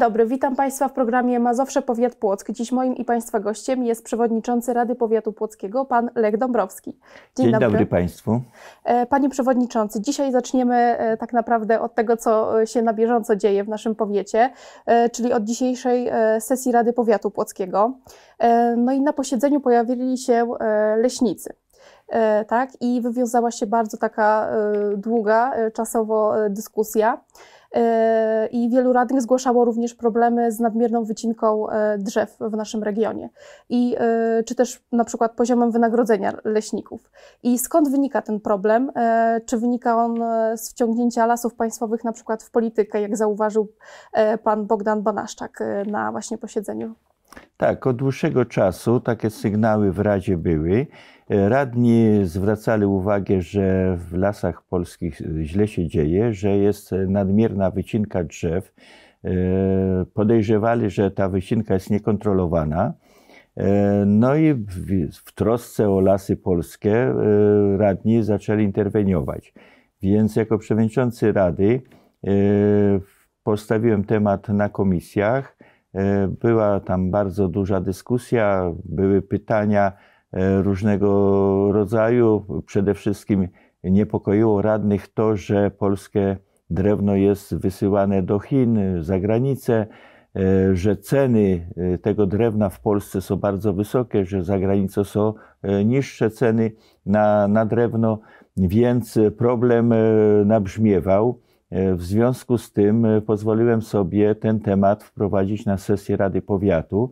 dobry, witam Państwa w programie Mazowsze Powiat Płock. Dziś moim i Państwa gościem jest przewodniczący Rady Powiatu Płockiego, pan Lech Dąbrowski. Dzień, Dzień dobry. dobry Państwu. E, panie przewodniczący, dzisiaj zaczniemy e, tak naprawdę od tego, co e, się na bieżąco dzieje w naszym powiecie, czyli od dzisiejszej sesji Rady Powiatu Płockiego. No i na posiedzeniu pojawili się leśnicy tak? I wywiązała się bardzo taka długa czasowo dyskusja. Yy, i wielu radnych zgłaszało również problemy z nadmierną wycinką e, drzew w naszym regionie i e, czy też na przykład poziomem wynagrodzenia leśników. I skąd wynika ten problem? E, czy wynika on z wciągnięcia lasów państwowych na przykład w politykę, jak zauważył pan Bogdan Banaszczak na właśnie posiedzeniu? Tak, od dłuższego czasu takie sygnały w Radzie były Radni zwracali uwagę, że w lasach polskich źle się dzieje, że jest nadmierna wycinka drzew. E, podejrzewali, że ta wycinka jest niekontrolowana. E, no i w trosce o lasy polskie e, radni zaczęli interweniować. Więc jako przewodniczący rady postawiłem temat na komisjach. Była tam bardzo duża dyskusja, były pytania E, różnego rodzaju. Przede wszystkim niepokoiło radnych to, że polskie drewno jest wysyłane do Chin, za granicę, e, że ceny e, tego drewna w Polsce są bardzo wysokie, że za granicą są niższe ceny na, na drewno, więc problem nabrzmiewał. W związku z tym pozwoliłem sobie ten temat wprowadzić na sesję Rady Powiatu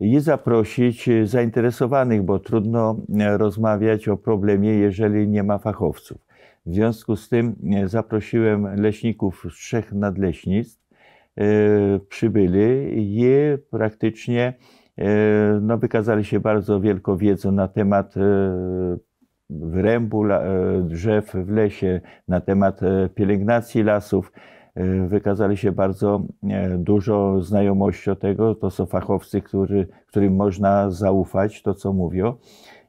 i zaprosić zainteresowanych, bo trudno e, rozmawiać o problemie, jeżeli nie ma fachowców. W związku z tym e, zaprosiłem leśników z trzech nadleśnictw, e, przybyli i praktycznie no, wykazali się bardzo wielką wiedzą na temat wrębu drzew w lesie, na temat pielęgnacji lasów. Y, wykazali się bardzo e, dużo znajomością tego. To są fachowcy, którym można zaufać to, co mówią.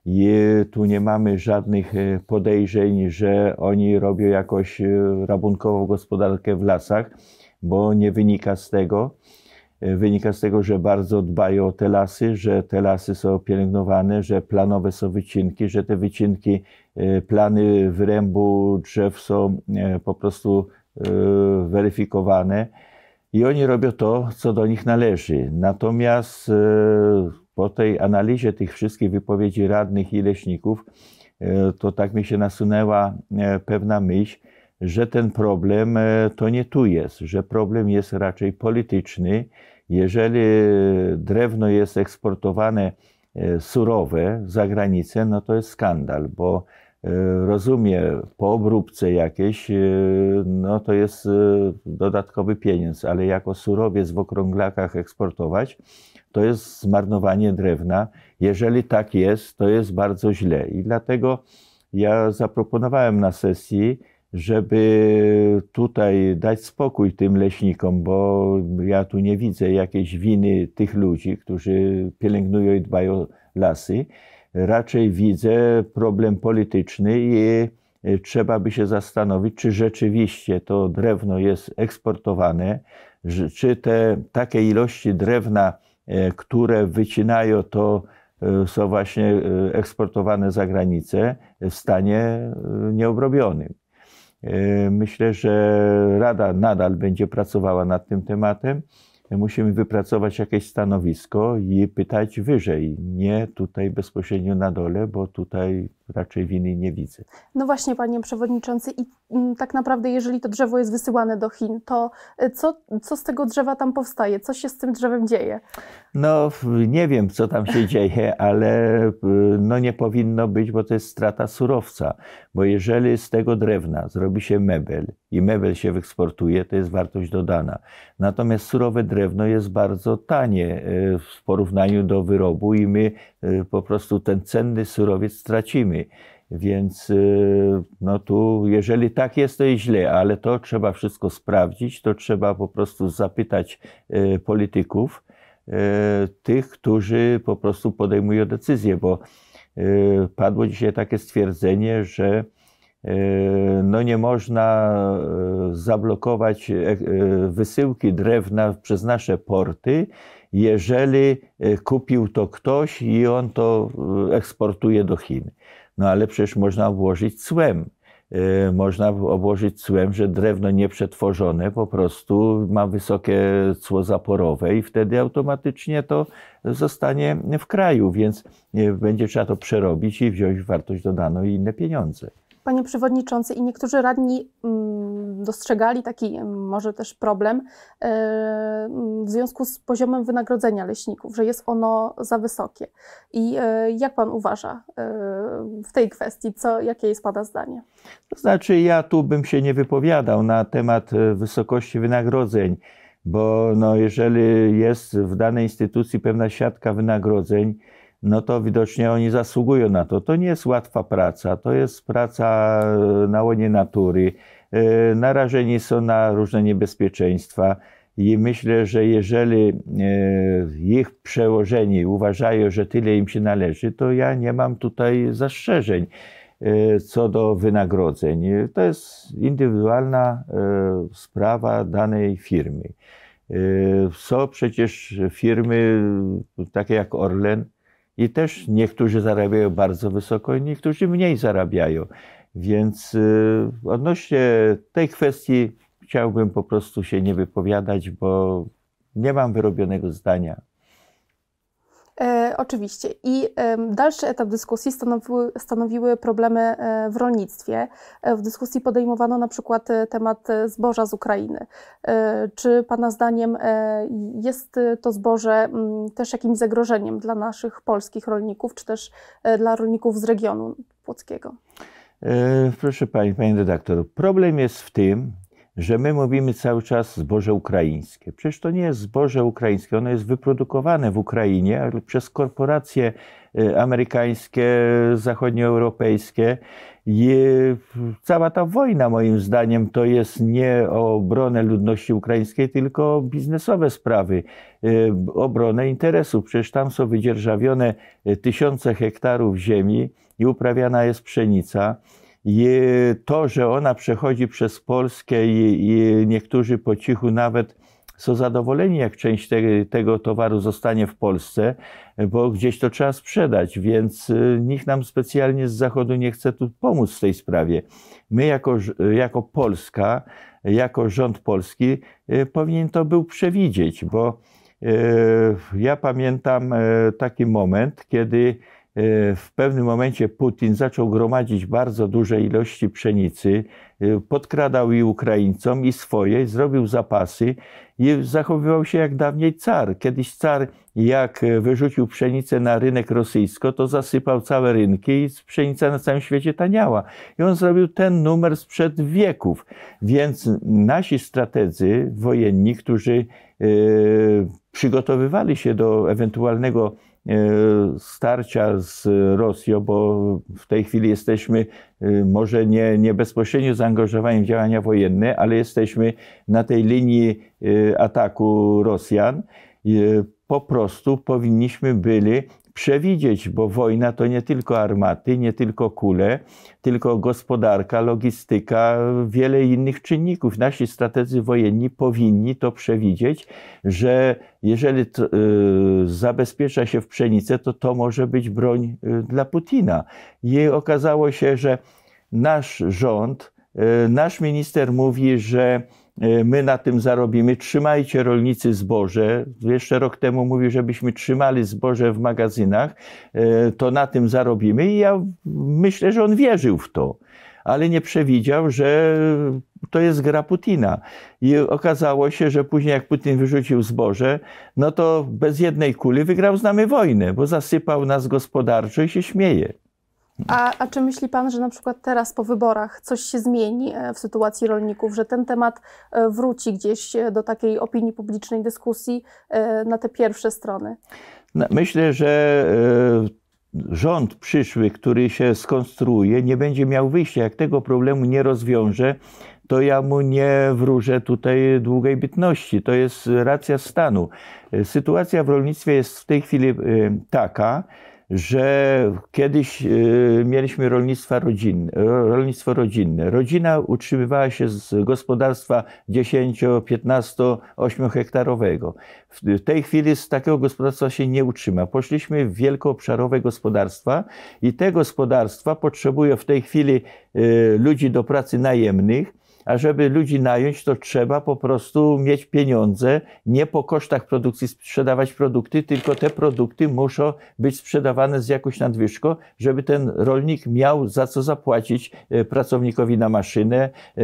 I tu nie mamy żadnych e, podejrzeń, że oni robią jakąś e, rabunkową gospodarkę w lasach, bo nie wynika z tego. Wynika z tego, że bardzo dbają o te lasy, że te lasy są pielęgnowane, że planowe są wycinki, że te wycinki, plany wyrębu drzew są po prostu Y, weryfikowane i oni robią to, co do nich należy. Natomiast y, po tej analizie tych wszystkich wypowiedzi radnych i leśników, y, to tak mi się nasunęła e, pewna myśl, że ten problem e, to nie tu jest, że problem jest raczej polityczny. Jeżeli drewno jest eksportowane e, surowe za granicę, no to jest skandal, bo Y, rozumie po obróbce jakieś, y, no to jest y, dodatkowy pieniądz, ale jako surowiec w okrąglakach eksportować, to jest zmarnowanie drewna. Jeżeli tak jest, to jest bardzo źle. I dlatego ja zaproponowałem na sesji, żeby tutaj dać spokój tym leśnikom, bo ja tu nie widzę jakiejś winy tych ludzi, którzy pielęgnują i dbają o lasy. Raczej widzę problem polityczny i e, trzeba by się zastanowić, czy rzeczywiście to drewno jest eksportowane, czy te takie ilości drewna, e, które wycinają, to e, są właśnie eksportowane za granicę w stanie nieobrobionym. Myślę, że Rada nadal będzie pracowała nad tym tematem musimy wypracować jakieś stanowisko i pytać wyżej, nie tutaj bezpośrednio na dole, bo tutaj raczej winy nie widzę. No właśnie, panie przewodniczący, i mm, tak naprawdę, jeżeli to drzewo jest wysyłane do Chin, to y, co, co z tego drzewa tam powstaje? Co się z tym drzewem dzieje? No, nie wiem, co tam się dzieje, ale y, no, nie powinno być, bo to jest strata surowca. Bo jeżeli z tego drewna zrobi się mebel i mebel się wyeksportuje, to jest wartość dodana. Natomiast surowe drewno jest bardzo tanie y, w porównaniu do wyrobu i my po prostu ten cenny surowiec stracimy. Więc y, no tu, jeżeli tak jest, to i źle, ale to trzeba wszystko sprawdzić, to trzeba po prostu zapytać y, polityków, y, tych, którzy po prostu podejmują decyzje, bo padło dzisiaj takie stwierdzenie, że no nie można zablokować e, wysyłki drewna przez nasze porty, jeżeli kupił to ktoś i on to eksportuje do Chin. No ale przecież można obłożyć cłem. Y, można obłożyć cłem, że drewno nieprzetworzone po prostu ma wysokie cło zaporowe i wtedy automatycznie to zostanie w kraju, więc y, będzie trzeba to przerobić i wziąć wartość dodaną i inne pieniądze. Panie Przewodniczący, i niektórzy radni mm, dostrzegali taki mm, może też problem e, mm, w związku z poziomem wynagrodzenia leśników, że jest ono za wysokie. I e, jak Pan uważa e, w tej kwestii, co, jakie jest Pana zdanie? To znaczy, ja tu bym się nie wypowiadał na temat wysokości wynagrodzeń, bo no, jeżeli jest w danej instytucji pewna siatka wynagrodzeń, no to widocznie oni zasługują na to. To nie jest łatwa praca, to jest praca e, na łonie natury. E, narażeni są na różne niebezpieczeństwa i myślę, że jeżeli e, ich przełożeni uważają, że tyle im się należy, to ja nie mam tutaj zastrzeżeń co do wynagrodzeń. To jest indywidualna sprawa danej firmy. Są przecież firmy takie jak Orlen, i też niektórzy zarabiają bardzo wysoko, niektórzy mniej zarabiają. Więc y, odnośnie tej kwestii chciałbym po prostu się nie wypowiadać, bo nie mam wyrobionego zdania. E, oczywiście. I e, dalszy etap dyskusji stanowiły, stanowiły problemy e, w rolnictwie. E, w dyskusji podejmowano na przykład e, temat zboża z Ukrainy. czy Pana zdaniem jest to zboże m, też jakimś zagrożeniem dla naszych polskich rolników, czy też dla rolników z regionu płockiego? Proszę Pani, Pani redaktor, problem jest w tym, że my mówimy cały czas zboże ukraińskie. Przecież to nie jest zboże ukraińskie, ono jest wyprodukowane w Ukrainie przez korporacje y, amerykańskie, zachodnioeuropejskie. I cała ta wojna, moim zdaniem, to jest nie o obronę ludności ukraińskiej, tylko biznesowe sprawy, y, obronę interesów. Przecież tam są wydzierżawione y, tysiące hektarów ziemi i uprawiana jest pszenica. I to, że ona przechodzi przez Polskę i, niektórzy po cichu nawet są zadowoleni, jak część tego towaru zostanie w Polsce, bo gdzieś to trzeba sprzedać, więc y, nikt nam specjalnie z Zachodu nie chce tu pomóc w tej sprawie. My, jako, jako Polska, jako rząd polski, y, powinien to był przewidzieć, bo y, ja pamiętam taki moment, kiedy Y, w pewnym momencie Putin zaczął gromadzić bardzo duże ilości pszenicy, y, podkradał i Ukraińcom, i swoje, zrobił zapasy i zachowywał się jak dawniej car. Kiedyś car, jak y, wyrzucił pszenicę na rynek rosyjsko, to zasypał całe rynki i pszenica na całym świecie taniała. I on zrobił ten numer sprzed wieków. Więc nasi strategzy wojenni, którzy przygotowywali się do ewentualnego E, starcia z Rosją, bo w tej chwili jesteśmy e, może nie, nie bezpośrednio zaangażowani w działania wojenne, ale jesteśmy na tej linii e, ataku Rosjan po prostu powinniśmy byli przewidzieć, bo wojna to nie tylko armaty, nie tylko kule, tylko gospodarka, logistyka, wiele innych czynników. Nasi strategzy wojenni powinni to przewidzieć, że jeżeli to, y, zabezpiecza się w pszenicę, to to może być broń y, dla Putina. I okazało się, że nasz rząd, y, nasz minister mówi, że E, my na tym zarobimy. Trzymajcie rolnicy zboże. Jeszcze rok temu mówił, żebyśmy trzymali zboże w magazynach, e, to na tym zarobimy. I ja myślę, że on wierzył w to, ale nie przewidział, że to jest gra Putina. I okazało się, że później jak Putin wyrzucił zboże, no to bez jednej kuli wygrał z nami wojnę, bo zasypał nas gospodarczo i się śmieje. A, a, czy myśli Pan, że na przykład teraz po wyborach coś się zmieni e, w sytuacji rolników, że ten temat e, wróci gdzieś e, do takiej opinii publicznej, dyskusji na te pierwsze strony? No, myślę, że rząd przyszły, który się skonstruuje, nie będzie miał wyjścia. Jak tego problemu nie rozwiąże, to ja mu nie wróżę tutaj długiej bytności. To jest racja stanu. Sytuacja w rolnictwie jest w tej chwili taka, że kiedyś y, mieliśmy rolnictwo rodzinne, rolnictwo rodzinne. Rodzina utrzymywała się z gospodarstwa 10, 15, 8 hektarowego. W tej chwili z takiego gospodarstwa się nie utrzyma. Poszliśmy w wielkoobszarowe gospodarstwa i te gospodarstwa potrzebują w tej chwili y, ludzi do pracy najemnych, a żeby ludzi nająć, to trzeba po prostu mieć pieniądze, nie po kosztach produkcji sprzedawać produkty, tylko te produkty muszą być sprzedawane z jakąś nadwyżką, żeby ten rolnik miał za co zapłacić e, pracownikowi na maszynę, e,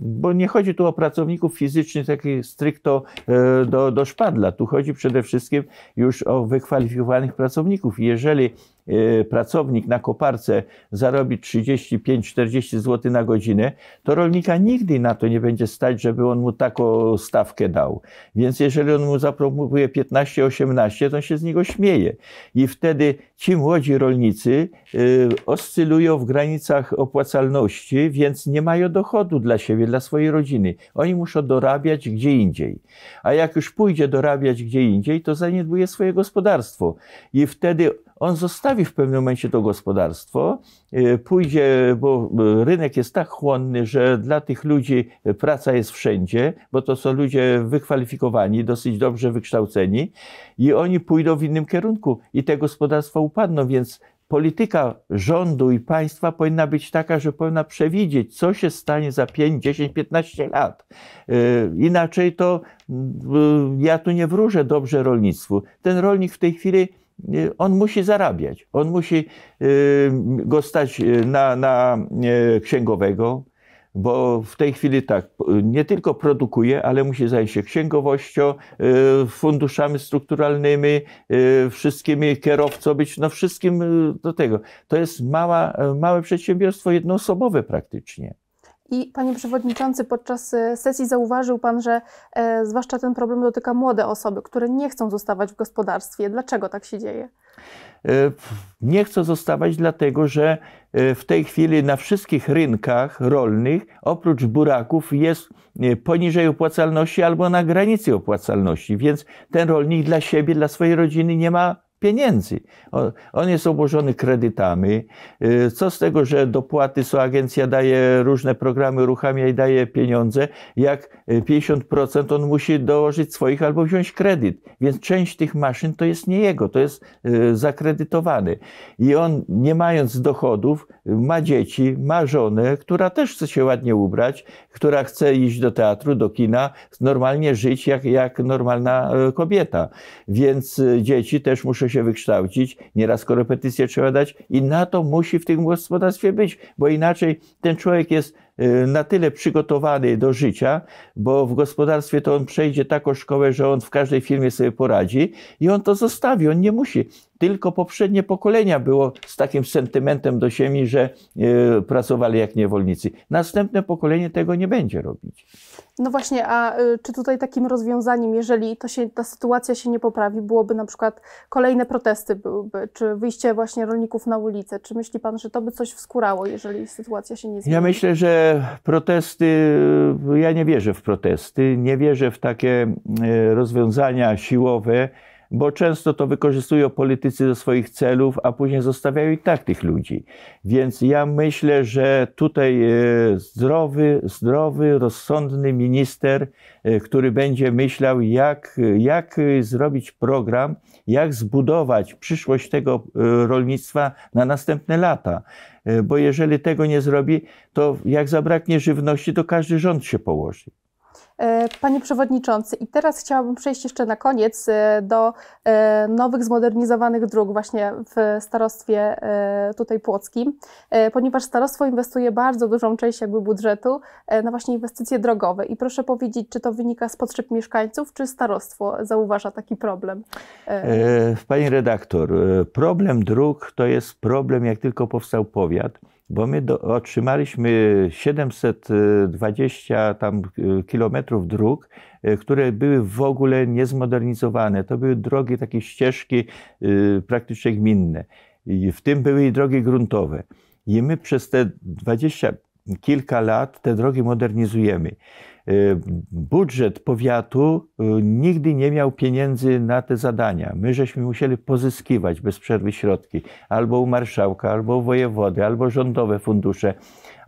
bo nie chodzi tu o pracowników fizycznych takich stricto e, do, do szpadla. Tu chodzi przede wszystkim już o wykwalifikowanych pracowników. Jeżeli Y, pracownik na koparce zarobi 35-40 zł na godzinę, to rolnika nigdy na to nie będzie stać, żeby on mu taką stawkę dał. Więc jeżeli on mu zaproponuje 15-18, to on się z niego śmieje. I wtedy ci młodzi rolnicy y, oscylują w granicach opłacalności, więc nie mają dochodu dla siebie, dla swojej rodziny. Oni muszą dorabiać gdzie indziej. A jak już pójdzie dorabiać gdzie indziej, to zaniedbuje swoje gospodarstwo. I wtedy on zostawi w pewnym momencie to gospodarstwo, y, pójdzie, bo y, rynek jest tak chłonny, że dla tych ludzi praca jest wszędzie, bo to są ludzie wykwalifikowani, dosyć dobrze wykształceni i oni pójdą w innym kierunku i te gospodarstwa upadną, więc polityka rządu i państwa powinna być taka, że powinna przewidzieć, co się stanie za 5, 10, 15 lat. Y, inaczej to ja tu nie wróżę dobrze rolnictwu. Ten rolnik w tej chwili on musi zarabiać. On musi y, go stać y, na, na y, księgowego, bo w tej chwili tak, nie tylko produkuje, ale musi zająć się księgowością, funduszami strukturalnymi, wszystkimi kierowcą być, no wszystkim do tego. To jest mała, małe przedsiębiorstwo jednoosobowe praktycznie. I panie przewodniczący, podczas e, sesji zauważył pan, że e, zwłaszcza ten problem dotyka młode osoby, które nie chcą zostawać w gospodarstwie. Dlaczego tak się dzieje? E, nie chcą zostawać, dlatego że e, w tej chwili na wszystkich rynkach rolnych, oprócz buraków, jest poniżej opłacalności albo na granicy opłacalności, więc ten rolnik dla siebie, dla swojej rodziny nie ma pieniędzy. On jest obłożony kredytami. Y, co z tego, że dopłaty są, agencja daje różne programy, uruchamia i daje pieniądze, jak 50% y, on musi dołożyć swoich albo wziąć kredyt. Więc część tych maszyn to jest nie jego, to jest y, zakredytowany. I on nie mając dochodów, ma dzieci, ma żonę, która też chce się ładnie ubrać, która chce iść do teatru, do kina, normalnie żyć jak, jak normalna kobieta. Więc dzieci też muszą się wykształcić, nieraz korepetycje trzeba dać i na to musi w tym gospodarstwie być, bo inaczej ten człowiek jest y, na tyle przygotowany do życia, bo w gospodarstwie to on przejdzie taką szkołę, że on w każdej firmie sobie poradzi i on to zostawi, on nie musi tylko poprzednie pokolenia było z takim sentymentem do ziemi, że e, pracowali jak niewolnicy. Następne pokolenie tego nie będzie robić. No właśnie, a y, czy tutaj takim rozwiązaniem, jeżeli to się, ta sytuacja się nie poprawi, byłoby na przykład kolejne protesty byłyby, czy wyjście właśnie rolników na ulicę? Czy myśli Pan, że to by coś wskurało, jeżeli sytuacja się nie zmieni? Ja myślę, że protesty, y, ja nie wierzę w protesty, nie wierzę w takie y, rozwiązania siłowe, bo często to wykorzystują politycy do swoich celów, a później zostawiają i tak tych ludzi. Więc ja myślę, że tutaj e, zdrowy, zdrowy, rozsądny minister, e, który będzie myślał, jak, jak zrobić program, jak zbudować przyszłość tego e, rolnictwa na następne lata. Bo jeżeli tego nie zrobi, to jak zabraknie żywności, to każdy rząd się położy. E, panie Przewodniczący, i teraz chciałabym przejść jeszcze na koniec e, do e, nowych, zmodernizowanych dróg właśnie w starostwie tutaj płockim, ponieważ starostwo inwestuje bardzo dużą część jakby budżetu na właśnie inwestycje drogowe. I proszę powiedzieć, czy to wynika z potrzeb mieszkańców, czy starostwo zauważa taki problem? Pani redaktor, problem dróg to jest problem, jak tylko powstał powiat bo my do, otrzymaliśmy 720 tam y, kilometrów dróg, y, które były w ogóle niezmodernizowane. To były drogi, takie ścieżki y, praktycznie gminne. I w tym były i drogi gruntowe. I my przez te 20 kilka lat te drogi modernizujemy. Y, budżet powiatu y, nigdy nie miał pieniędzy na te zadania. My żeśmy musieli pozyskiwać bez przerwy środki albo u marszałka, albo u wojewody, albo rządowe fundusze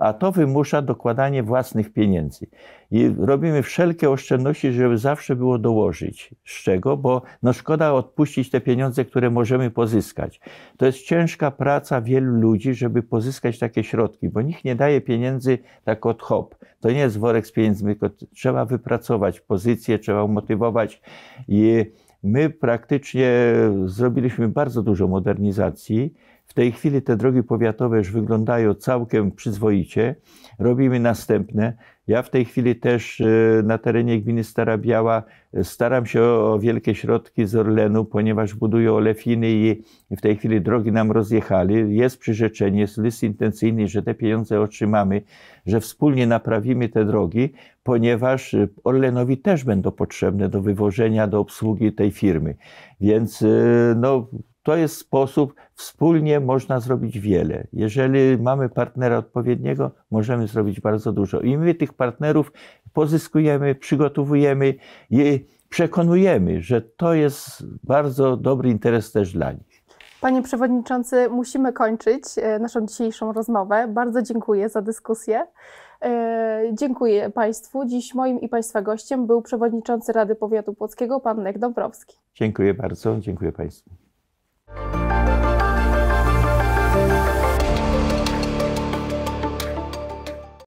a to wymusza dokładanie własnych pieniędzy. I robimy wszelkie oszczędności, żeby zawsze było dołożyć. Z czego? Bo no szkoda odpuścić te pieniądze, które możemy pozyskać. To jest ciężka praca wielu ludzi, żeby pozyskać takie środki, bo nikt nie daje pieniędzy tak od hop. To nie jest worek z pieniędzmi, tylko trzeba wypracować pozycję, trzeba umotywować i my praktycznie zrobiliśmy bardzo dużo modernizacji. W tej chwili te drogi powiatowe już wyglądają całkiem przyzwoicie. Robimy następne. Ja w tej chwili też e, na terenie gminy Stara Biała e, staram się o wielkie środki z Orlenu, ponieważ budują olefiny i w tej chwili drogi nam rozjechali. Jest przyrzeczenie, jest list intencyjny, że te pieniądze otrzymamy, że wspólnie naprawimy te drogi, ponieważ e, Orlenowi też będą potrzebne do wywożenia, do obsługi tej firmy. Więc no, to jest sposób, wspólnie można zrobić wiele. Jeżeli mamy partnera odpowiedniego, możemy zrobić bardzo dużo. I my tych partnerów pozyskujemy, przygotowujemy i przekonujemy, że to jest bardzo dobry interes też dla nich. Panie Przewodniczący, musimy kończyć e, naszą dzisiejszą rozmowę. Bardzo dziękuję za dyskusję. E, dziękuję Państwu. Dziś moim i Państwa gościem był Przewodniczący Rady Powiatu Płockiego, pan Nek Dąbrowski. Dziękuję bardzo, dziękuję Państwu. you.